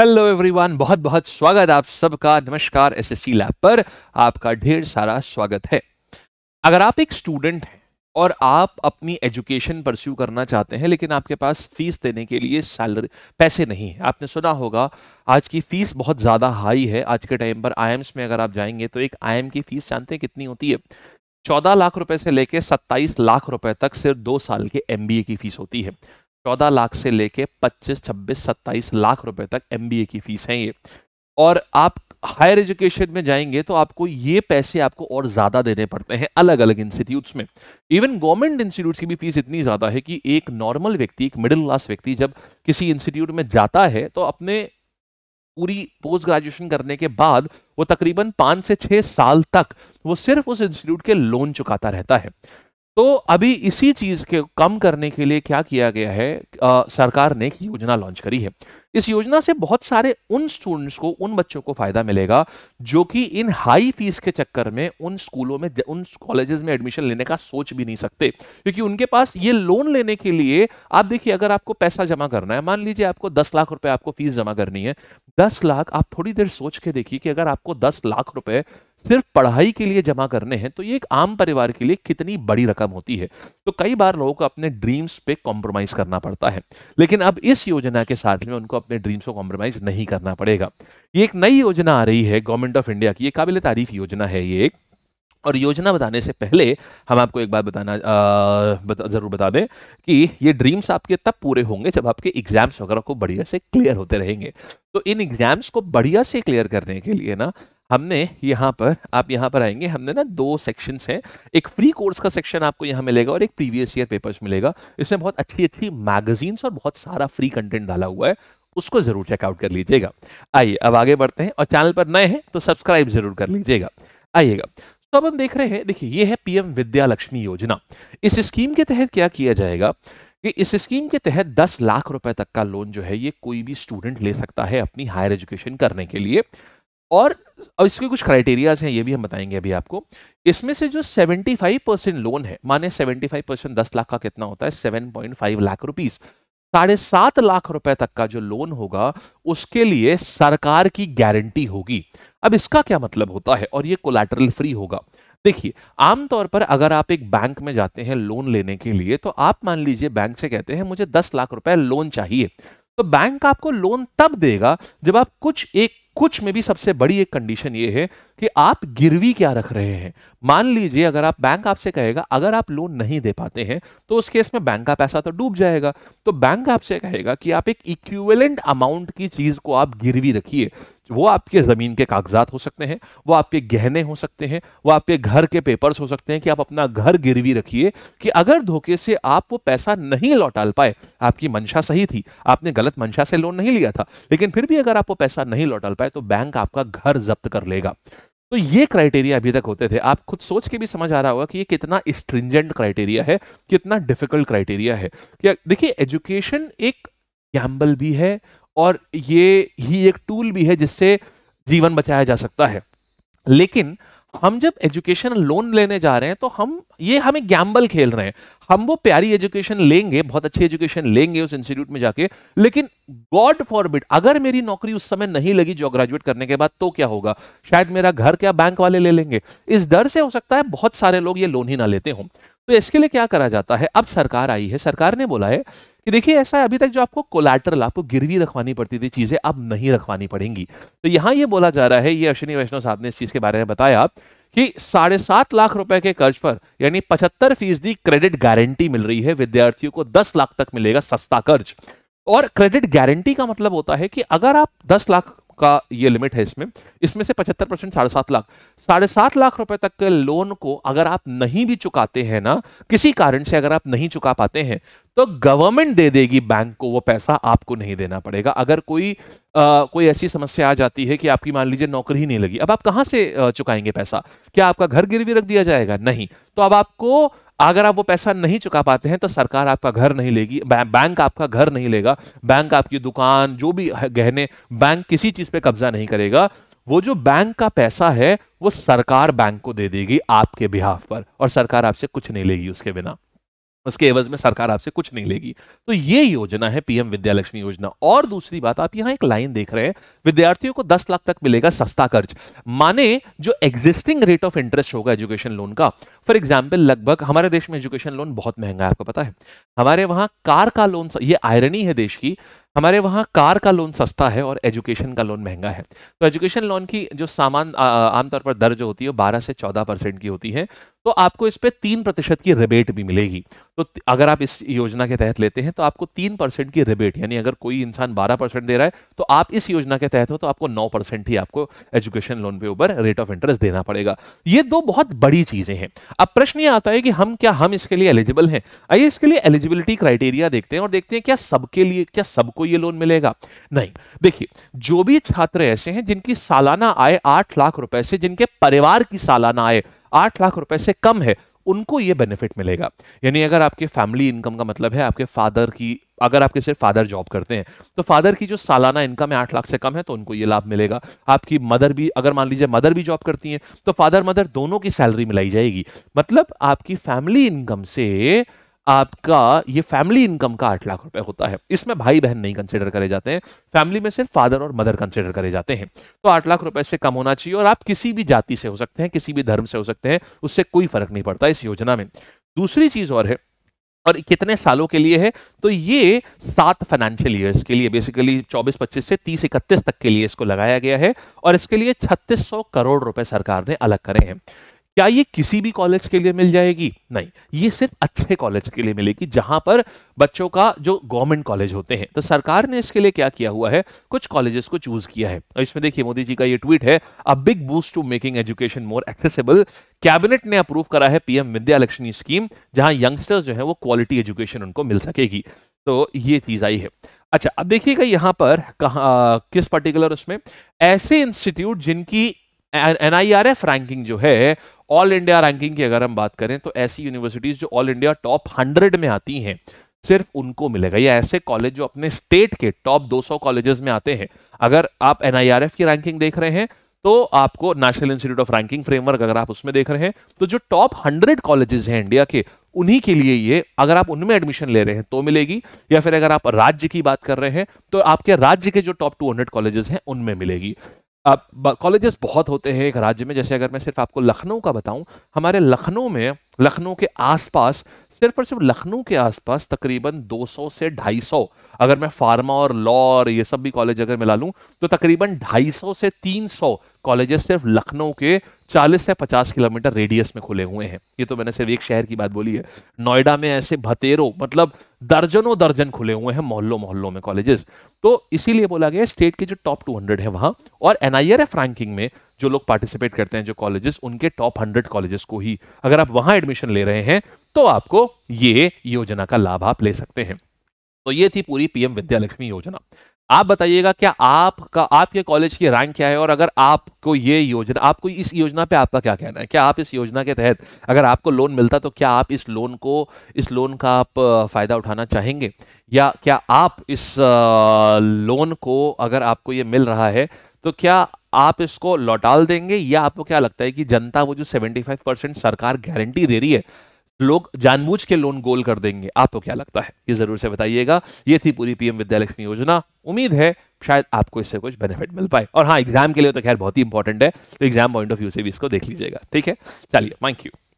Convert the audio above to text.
hello everyone बहुत बहुत स्वागत आप सबका नमस्कार एस लैब पर आपका ढेर सारा स्वागत है अगर आप एक स्टूडेंट हैं और आप अपनी एजुकेशन परस्यू करना चाहते हैं लेकिन आपके पास फीस देने के लिए सैलरी पैसे नहीं है आपने सुना होगा आज की फीस बहुत ज़्यादा हाई है आज के टाइम पर आई में अगर आप जाएंगे तो एक आई की फीस जानते हैं कितनी होती है चौदह लाख रुपए से लेकर सत्ताईस लाख रुपए तक सिर्फ दो साल के एम की फीस होती है चौदह लाख से लेके पच्चीस छब्बीस सत्ताईस लाख रुपए तक एम की फीस है ये और आप हायर एजुकेशन में जाएंगे तो आपको ये पैसे आपको और ज्यादा देने पड़ते हैं अलग अलग इंस्टीट्यूट्स में इवन गवर्नमेंट इंस्टीट्यूट्स की भी फीस इतनी ज्यादा है कि एक नॉर्मल व्यक्ति एक मिडिल क्लास व्यक्ति जब किसी इंस्टीट्यूट में जाता है तो अपने पूरी पोस्ट ग्रेजुएशन करने के बाद वो तकरीबन पाँच से छः साल तक वो सिर्फ उस इंस्टीट्यूट के लोन चुकाता रहता है तो अभी इसी चीज के कम करने के लिए क्या किया गया है आ, सरकार ने एक योजना लॉन्च करी है इस योजना से बहुत सारे उन स्टूडेंट्स को उन बच्चों को फायदा मिलेगा जो कि इन हाई फीस के चक्कर में उन स्कूलों में उन कॉलेजेस में एडमिशन लेने का सोच भी नहीं सकते क्योंकि उनके पास ये लोन लेने के लिए आप देखिए अगर आपको पैसा जमा करना है मान लीजिए आपको दस लाख रुपए आपको फीस जमा करनी है दस लाख आप थोड़ी देर सोच के देखिए कि अगर आपको दस लाख रुपए सिर्फ पढ़ाई के लिए जमा करने हैं तो ये एक आम परिवार के लिए कितनी बड़ी रकम होती है तो कई बार लोगों को अपने ड्रीम्स पे कॉम्प्रोमाइज करना पड़ता है लेकिन अब इस योजना के साथ में उनको अपने ड्रीम्स को कॉम्प्रोमाइज नहीं करना पड़ेगा ये एक नई योजना आ रही है गवर्नमेंट ऑफ इंडिया की ये काबिल तारीफ योजना है ये एक और योजना बताने से पहले हम आपको एक बात बताना आ, बता, जरूर बता दें कि ये ड्रीम्स आपके तब पूरे होंगे जब आपके एग्जाम्स वगैरह को बढ़िया से क्लियर होते रहेंगे तो इन एग्जाम्स को बढ़िया से क्लियर करने के लिए ना हमने यहाँ पर आप यहाँ पर आएंगे हमने ना दो सेक्शंस हैं एक फ्री कोर्स का सेक्शन आपको यहाँ मिलेगा और एक प्रीवियस ईयर पेपर्स मिलेगा इसमें बहुत अच्छी अच्छी मैगजीन्स और बहुत सारा फ्री कंटेंट डाला हुआ है उसको जरूर चेकआउट कर लीजिएगा आइए अब आगे बढ़ते हैं और चैनल पर नए हैं तो सब्सक्राइब जरूर कर लीजिएगा आइएगा तो अब हम देख रहे हैं देखिए ये है पीएम विद्या लक्ष्मी योजना इस स्कीम के तहत क्या किया जाएगा कि इस स्कीम के तहत 10 लाख रुपए तक का लोन जो है ये कोई भी स्टूडेंट ले सकता है अपनी हायर एजुकेशन करने के लिए और इसके कुछ क्राइटेरियाज हैं ये भी हम बताएंगे अभी आपको इसमें से जो 75 परसेंट लोन है माने 75 परसेंट दस लाख का कितना होता है 7.5 लाख रुपीस साढ़े सात लाख रुपए तक का जो लोन होगा उसके लिए सरकार की गारंटी होगी अब इसका क्या मतलब होता है और ये कोलेटरल फ्री होगा देखिए आमतौर पर अगर आप एक बैंक में जाते हैं लोन लेने के लिए तो आप मान लीजिए बैंक से कहते हैं मुझे दस लाख रुपए लोन चाहिए तो बैंक आपको लोन तब देगा जब आप कुछ एक कुछ में भी सबसे बड़ी एक कंडीशन ये है कि आप गिरवी क्या रख रहे हैं मान लीजिए अगर आप बैंक आपसे कहेगा अगर आप लोन नहीं दे पाते हैं तो उस केस में बैंक का पैसा तो डूब जाएगा तो बैंक आपसे कहेगा कि आप एक इक्विवेलेंट अमाउंट की चीज को आप गिरवी रखिए वो आपके ज़मीन के कागजात हो सकते हैं वो आपके गहने हो सकते हैं वो आपके घर के पेपर्स हो सकते हैं कि आप अपना घर गिरवी रखिए कि अगर धोखे से आप वो पैसा नहीं लौटा पाए आपकी मंशा सही थी आपने गलत मंशा से लोन नहीं लिया था लेकिन फिर भी अगर आप वो पैसा नहीं लौटा पाए तो बैंक आपका घर जब्त कर लेगा तो ये क्राइटेरिया अभी तक होते थे आप खुद सोच के भी समझ आ रहा होगा कि ये कितना स्ट्रिंजेंट क्राइटेरिया है कितना डिफिकल्ट क्राइटेरिया है देखिए एजुकेशन एक गैम्बल भी है और ये ही एक टूल भी है जिससे जीवन बचाया जा सकता है लेकिन हम जब एजुकेशन लोन लेने जा रहे हैं तो हम ये हमें गैम्बल खेल रहे हैं हम वो प्यारी एजुकेशन लेंगे बहुत अच्छी एजुकेशन लेंगे उस इंस्टीट्यूट में जाके लेकिन गॉड फॉरबिड अगर मेरी नौकरी उस समय नहीं लगी जो ग्रेजुएट करने के बाद तो क्या होगा शायद मेरा घर क्या बैंक वाले ले लेंगे इस डर से हो सकता है बहुत सारे लोग ये लोन ही ना लेते हों तो इसके लिए क्या करा जाता है अब सरकार आई है सरकार ने बोला है कि देखिए ऐसा है अभी तक जो आपको कोलैटरल आपको गिरवी रखवानी पड़ती थी चीजें अब नहीं रखवानी पड़ेंगी तो यहां ये बोला जा रहा है ये अश्विनी वैष्णव साहब ने इस चीज के बारे में बताया कि साढ़े सात लाख रुपए के कर्ज पर यानी पचहत्तर फीसदी क्रेडिट गारंटी मिल रही है विद्यार्थियों को दस लाख तक मिलेगा सस्ता कर्ज और क्रेडिट गारंटी का मतलब होता है कि अगर आप दस लाख का ये लिमिट है इसमें इसमें से पचहत्तर परसेंट साढ़े सात लाख साढ़े सात लाख रुपए तक के लोन को अगर आप नहीं भी चुकाते हैं ना किसी कारण से अगर आप नहीं चुका पाते हैं तो गवर्नमेंट दे देगी बैंक को वो पैसा आपको नहीं देना पड़ेगा अगर कोई आ, कोई ऐसी समस्या आ जाती है कि आपकी मान लीजिए नौकरी नहीं लगी अब आप कहां से चुकाएंगे पैसा क्या आपका घर गिरवी रख दिया जाएगा नहीं तो अब आपको अगर आप वो पैसा नहीं चुका पाते हैं तो सरकार आपका घर नहीं लेगी बैंक आपका घर नहीं लेगा बैंक आपकी दुकान जो भी गहने बैंक किसी चीज पे कब्जा नहीं करेगा वो जो बैंक का पैसा है वो सरकार बैंक को दे देगी आपके बिहाफ पर और सरकार आपसे कुछ नहीं लेगी उसके बिना उसके एवज में सरकार आपसे कुछ नहीं लेगी तो ये योजना है पीएम विद्यालक्ष्मी योजना और दूसरी बात आप यहाँ एक लाइन देख रहे हैं विद्यार्थियों को 10 लाख तक मिलेगा सस्ता कर्ज माने जो एग्जिस्टिंग रेट ऑफ इंटरेस्ट होगा एजुकेशन लोन का फॉर एग्जाम्पल लगभग हमारे देश में एजुकेशन लोन बहुत महंगा है आपको पता है हमारे वहां कार का लोन ये आयरनी है देश की हमारे वहाँ कार का लोन सस्ता है और एजुकेशन का लोन महंगा है तो एजुकेशन लोन की जो सामान आमतौर पर दर जो होती है बारह से चौदह परसेंट की होती है तो आपको इस पर तीन प्रतिशत की रिबेट भी मिलेगी तो अगर आप इस योजना के तहत लेते हैं तो आपको तीन परसेंट की रिबेट यानी अगर कोई इंसान बारह परसेंट दे रहा है तो आप इस योजना के तहत हो तो आपको नौ परसेंट ही आपको एजुकेशन लोन पे ऊपर रेट ऑफ इंटरेस्ट देना पड़ेगा ये दो बहुत बड़ी चीजें हैं अब प्रश्न ये आता है कि हम क्या हम इसके लिए एलिजिबल हैं आइए इसके लिए एलिजिबिलिटी क्राइटेरिया देखते हैं और देखते हैं क्या सबके लिए क्या सबको आपको ये लोन मिलेगा नहीं देखिए जो भी छात्र ऐसे हैं जिनकी सालाना आय आठ लाख रुपए से जिनके परिवार की सालाना आय आठ लाख रुपए से कम है उनको ये बेनिफिट मिलेगा यानी अगर आपके फैमिली इनकम का मतलब है आपके फादर की अगर आपके सिर्फ फादर जॉब करते हैं तो फादर की जो सालाना इनकम है आठ लाख से कम है तो उनको ये लाभ मिलेगा आपकी मदर भी अगर मान लीजिए मदर भी जॉब करती हैं तो फादर मदर दोनों की सैलरी मिलाई जाएगी मतलब आपकी फैमिली इनकम से आपका ये फैमिली इनकम का आठ लाख रुपए होता है इसमें भाई बहन नहीं कंसिडर करे जाते हैं फैमिली में सिर्फ फादर और मदर कंसिडर करे जाते हैं तो आठ लाख रुपए से कम होना चाहिए और आप किसी भी जाति से हो सकते हैं किसी भी धर्म से हो सकते हैं उससे कोई फर्क नहीं पड़ता इस योजना में दूसरी चीज और है और कितने सालों के लिए है तो ये सात फाइनेंशियल ईयर्स के लिए बेसिकली 24 25 से 30 इकतीस तक के लिए इसको लगाया गया है और इसके लिए 3600 करोड़ रुपए सरकार ने अलग करे हैं क्या ये किसी भी कॉलेज के लिए मिल जाएगी नहीं ये सिर्फ अच्छे कॉलेज के लिए मिलेगी जहां पर बच्चों का जो गवर्नमेंट कॉलेज होते हैं तो सरकार ने इसके लिए क्या किया हुआ है कुछ कॉलेजेस को चूज किया है और इसमें देखिए मोदी जी का ये ट्वीट है a big boost to making education more accessible cabinet ने अप्रूव करा है पीएम विद्यालक्ष्मी स्कीम जहां यंगस्टर्स जो है वो क्वालिटी एजुकेशन उनको मिल सकेगी तो ये चीज आई है अच्छा अब देखिएगा यहां पर कहा किस पर्टिकुलर उसमें ऐसे इंस्टीट्यूट जिनकी एनआईआरएफ रैंकिंग जो है ऑल इंडिया रैंकिंग की अगर हम बात करें तो ऐसी यूनिवर्सिटीज जो ऑल इंडिया टॉप हंड्रेड में आती हैं सिर्फ उनको मिलेगा या ऐसे कॉलेज जो अपने स्टेट के टॉप 200 सौ कॉलेजेस में आते हैं अगर आप एन की रैंकिंग देख रहे हैं तो आपको national institute of ranking framework अगर आप उसमें देख रहे हैं तो जो टॉप हंड्रेड कॉलेजेस हैं इंडिया के उन्हीं के लिए ये अगर आप उनमें एडमिशन ले रहे हैं तो मिलेगी या फिर अगर आप राज्य की बात कर रहे हैं तो आपके राज्य के जो टॉप 200 कॉलेजेस हैं उनमें मिलेगी कॉलेजेस बहुत होते हैं एक राज्य में जैसे अगर मैं सिर्फ आपको लखनऊ का बताऊं हमारे लखनऊ में लखनऊ के आसपास सिर्फ और सिर्फ लखनऊ के आसपास तकरीबन 200 से 250 अगर मैं फार्मा और लॉ और ये सब भी कॉलेज अगर मिला लूं तो तकरीबन 250 से 300 कॉलेजेस सिर्फ लखनऊ के 40 से 50 किलोमीटर रेडियस में खुले हुए हैं ये तो मैंने सिर्फ एक शहर की बात बोली है नोएडा में ऐसे भतेरो मतलब दर्जनों दर्जन खुले हुए हैं मोहल्लों मोहल्लों में कॉलेजेस तो इसीलिए बोला गया स्टेट के जो टॉप 200 है वहां और एन रैंकिंग में जो लोग पार्टिसिपेट करते हैं जो कॉलेजेस उनके टॉप हंड्रेड कॉलेजेस को ही अगर आप वहां एडमिशन ले रहे हैं तो आपको ये योजना का लाभ आप ले सकते हैं तो ये थी पूरी पीएम विद्यालक्ष्मी योजना आप बताइएगा क्या आपका आपके कॉलेज की रैंक क्या है और अगर आपको ये योजना आपको इस योजना पे आपका क्या कहना है क्या आप इस योजना के तहत अगर आपको लोन मिलता तो क्या आप इस लोन को इस लोन का आप फ़ायदा उठाना चाहेंगे या क्या आप इस लोन को अगर आपको ये मिल रहा है तो क्या आप इसको लौटाल देंगे या आपको क्या लगता है कि जनता वो जो 75 परसेंट सरकार गारंटी दे रही है लोग जानबूझ के लोन गोल कर देंगे आपको क्या लगता है ये जरूर से बताइएगा ये थी पूरी पीएम विद्यालक्ष्मी योजना उम्मीद है शायद आपको इससे कुछ बेनिफिट मिल पाए और हाँ एग्जाम के लिए तो खैर बहुत ही इंपॉर्टेंट है तो एग्जाम पॉइंट ऑफ व्यू से भी इसको देख लीजिएगा ठीक है चलिए थैंक यू